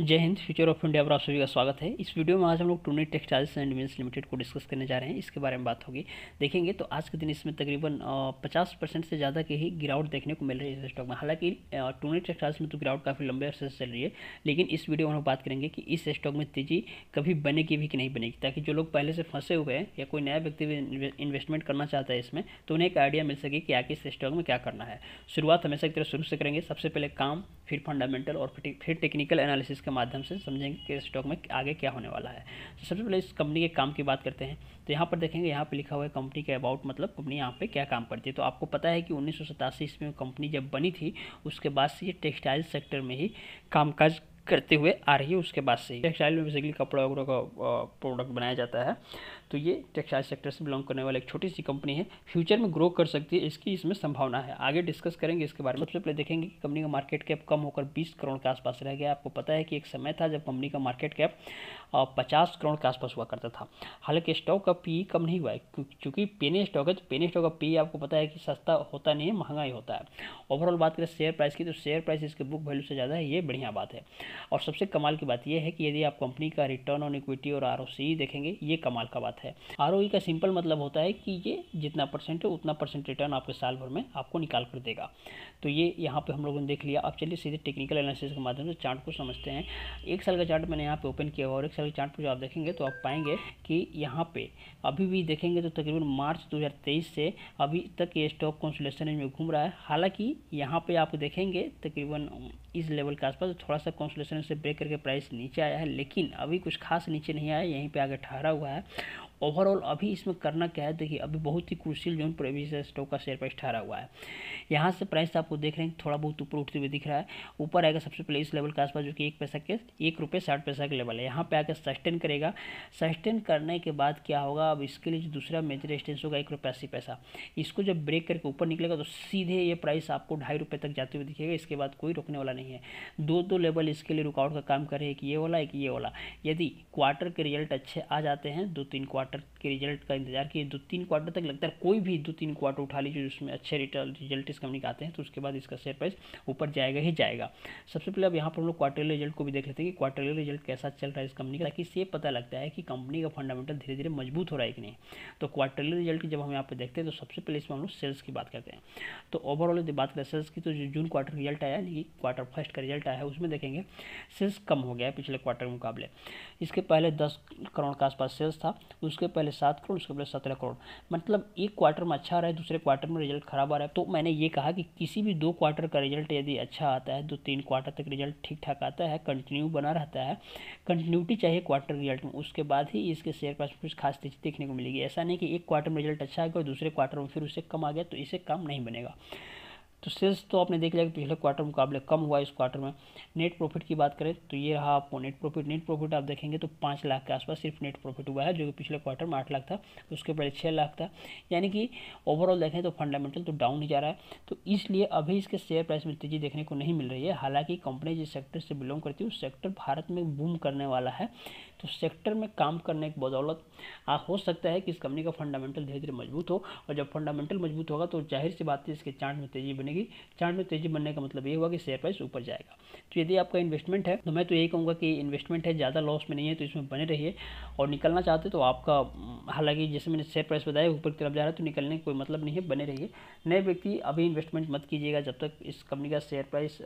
जय Hind future of India पर आप सभी का स्वागत है इस वीडियो में आज हम लोग Tuni textiles and mills limited को डिस्कस करने जा रहे हैं इसके बारे में बात होगी देखेंगे तो आज के दिन इसमें तकरीबन 50 परसेंट से ज़्यादा की ही गिरावट देखने को मिल रही है स्टॉक में हालांकि टूनी टेक्सटाइल्स में तो गिरावट काफ़ी लंबे अरसे से चल रही है लेकिन इस वीडियो में हम बात करेंगे कि इस स्टॉक में तेज़ी कभी बनेगी भी कि नहीं बनेगी ताकि जो लोग पहले से फंसे हुए हैं या कोई नया व्यक्ति इन्वेस्टमेंट करना चाहता है इसमें तो उन्हें एक आइडिया मिल सके कि आखिर इस स्टॉक में क्या करना है शुरुआत हमेशा की तरह शुरू से करेंगे सबसे पहले काम फिर फंडामेंटल और फिर टेक्निकल एनालिसिस इसके माध्यम से समझेंगे कि स्टॉक में आगे क्या होने वाला है तो सबसे पहले इस कंपनी के काम की बात करते हैं तो यहाँ पर देखेंगे यहाँ पर लिखा हुआ है कंपनी के अबाउट मतलब कंपनी यहाँ पर क्या काम करती है तो आपको पता है कि उन्नीस सौ में कंपनी जब बनी थी उसके बाद से ये टेक्सटाइल सेक्टर में ही कामकाज करते हुए आ रही है उसके बाद से टेक्सटाइल में बेसिकली कपड़ा वगैरह का प्रोडक्ट बनाया जाता है तो ये टेक्सटाइल सेक्टर से बिलोंग करने वाली एक छोटी सी कंपनी है फ्यूचर में ग्रो कर सकती है इसकी इसमें संभावना है आगे डिस्कस करेंगे इसके बारे में सबसे पहले देखेंगे कि कंपनी का मार्केट कैप कम होकर बीस करोड़ के आसपास रह गया आपको पता है कि एक समय था जब कंपनी का मार्केट कैप पचास करोड़ के आसपास हुआ करता था हालांकि स्टॉक का पी कम नहीं हुआ है चूँकि पेने स्टॉक है तो पेने स्टॉक का पी आपको पता है कि सस्ता होता नहीं है महंगा ही होता है ओवरऑल बात करें शेयर प्राइस की तो शेयर प्राइस इसके बुक वैल्यू से ज़्यादा है ये बढ़िया बात है और सबसे कमाल की बात यह है कि यदि आप कंपनी का रिटर्न ऑन इक्विटी और आर देखेंगे ये कमाल का बात है आर e का सिंपल मतलब होता है कि ये जितना परसेंट है उतना परसेंट रिटर्न आपके साल भर में आपको निकाल कर देगा तो ये यहाँ पर हम लोगों ने देख लिया अब चलिए सीधे टेक्निकल एनालिसिस के माध्यम से चार्ट को समझते हैं एक साल का चार्ट मैंने यहाँ पे ओपन किया और एक साल के चार्ट पर जो आप देखेंगे तो आप पाएंगे कि यहाँ पे अभी भी देखेंगे तो तकरीबन मार्च दो से अभी तक ये स्टॉक कॉन्सुलेशन रेंज में घूम रहा है हालांकि यहाँ पे आप देखेंगे तकरीबन इस लेवल के आसपास थोड़ा सा कॉन्सुलेशन परसेंट से ब्रेक करके प्राइस नीचे आया है लेकिन अभी कुछ खास नीचे नहीं आया यहीं पर आगे ठहरा हुआ है ओवरऑल अभी इसमें करना क्या है देखिए अभी बहुत ही क्रूशियल जोन अभी स्टॉक का शेयर प्राइस ठहरा हुआ है यहाँ से प्राइस आपको देख रहे हैं थोड़ा बहुत ऊपर उठते हुए दिख रहा है ऊपर आएगा सबसे पहले इस लेवल के आसपास जो कि एक पैसा के एक रुपये साठ पैसा का लेवल है यहाँ पे आकर सस्टेन करेगा सस्टेन करने के बाद क्या होगा अब इसके लिए जो दूसरा मेजर रेस्टेंस होगा एक रुपये अस्सी पैसा इसको जब ब्रेक करके ऊपर निकलेगा तो सीधे ये प्राइस आपको ढाई रुपये तक जाते हुए दिखेगा इसके बाद कोई रोकने वाला नहीं है दो दो लेवल इसके लिए रुकावट का काम करे एक ये वाला एक ये वाला यदि क्वार्टर के रिजल्ट अच्छे आ जाते हैं दो तीन क्वार्टर क्वार्टर के रिजल्ट का इंतजार किए दो तीन क्वार्टर तक लगता है कोई भी दो तीन क्वार्टर उठा लीजिए जिसमें अच्छे रिटर्न रिजल्ट इस कंपनी का आते हैं तो उसके बाद इसका शेयर प्राइस ऊपर जाएगा ही जाएगा सबसे पहले अब यहाँ पर हम लोग क्वार्टरली रिजल्ट को भी देख लेते हैं कि क्वार्टरली रिजल्ट कैसा चल रहा है इस कंपनी का ताकि इससे पता लगता है कि कंपनी का फंडामेंटल धीरे धीरे मजबूत हो रहा है कि नहीं तो क्वार्टरली रिजल्ट जब हम यहाँ पर देखते हैं तो सबसे पहले इसमें हम लोग सेल्स की बात करते हैं तो ओवरऑल यदि बात करें सेल्स की तो जून क्वार्टर रिजल्ट आया यानी क्वार्टर फर्स्ट का रिजल्ट आया है उसमें देखेंगे सेल्स कम हो गया है पिछले क्वार्टर के मुकाबले इसके पहले दस करोड़ के आसपास सेल्स था उस उसके पहले सात करोड़ उसके पहले सत्रह करोड़ मतलब एक क्वार्टर में अच्छा आ रहा है दूसरे क्वार्टर में रिजल्ट खराब आ रहा है तो मैंने ये कहा कि किसी भी दो क्वार्टर का रिजल्ट यदि अच्छा आता है दो तीन क्वार्टर तक रिजल्ट ठीक ठाक आता है कंटिन्यू बना रहता है कंटिन्यूटी चाहिए क्वार्टर रिजल्ट में उसके बाद ही इसके शेयर प्राइस में कुछ खास तेजी देखने को मिलेगी ऐसा नहीं कि एक क्वार्टर में रिजल्ट अच्छा आ गया और दूसरे क्वार्टर में फिर उससे कम आ गया तो इसे काम नहीं बनेगा तो सेल्स तो आपने देख लिया कि पिछले क्वार्टर मुकाबले कम हुआ इस क्वार्टर में नेट प्रॉफिट की बात करें तो ये रहा आपको नेट प्रॉफिट नेट प्रॉफिट आप देखेंगे तो पाँच लाख के आसपास सिर्फ नेट प्रॉफिट हुआ है जो कि पिछले क्वार्टर में आठ लाख था उसके पहले छः लाख था यानी कि ओवरऑल देखें तो फंडामेंटल तो डाउन ही जा रहा है तो इसलिए अभी इसके शेयर प्राइस में तेज़ी देखने को नहीं मिल रही है हालाँकि कंपनी जिस सेक्टर से बिलोंग करती है उस सेक्टर भारत में बूम करने वाला है तो सेक्टर में काम करने की बदौलत हो सकता है कि इस कंपनी का फंडामेंटल धीरे धीरे मजबूत हो और जब फंडामेंटल मजबूत होगा तो जाहिर सी बात है इसके चार्ट में तेज़ी बनी बनेगी चार्ट में तेजी बनने का मतलब ये हुआ कि शेयर प्राइस ऊपर जाएगा तो यदि आपका इन्वेस्टमेंट है तो मैं तो यही कहूँगा कि इन्वेस्टमेंट है ज़्यादा लॉस में नहीं है तो इसमें बने रहिए और निकलना चाहते तो आपका हम्म, हालांकि जैसे मैंने शेयर प्राइस बताया ऊपर की तरफ जा रहा है तो निकलने का कोई मतलब नहीं है बने रहिए नए व्यक्ति अभी इन्वेस्टमेंट मत कीजिएगा जब तक इस कंपनी का शेयर प्राइस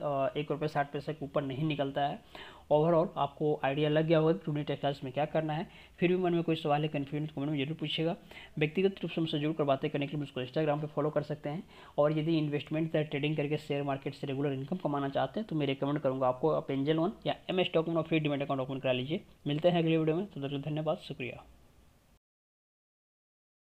एक रुपये साठ पैसे के ऊपर नहीं निकलता है ओवरऑल आपको आइडिया लग गया होगा कि टूनी टेक्सटाइल्स में क्या करना है फिर भी मन में कोई सवाल है कन्फ्यूजन तो मैंने जरूर पूछेगा व्यक्तिगत रूप से हमसे जुड़कर बातें करने के लिए मुझको इंस्टाग्राम पर फॉलो कर सकते हैं और यदि इन्वेस्टमेंट तरह ट्रेडिंग करके शेयर मार्केट से रेगुलर इनकम कमाना चाहते हैं तो मैं रिकमेंड करूँगा आपको आप एंजल वन या M S document free demat account open करा लीजिए मिलते हैं अगले वीडियो में तो धन्यवाद शुक्रिया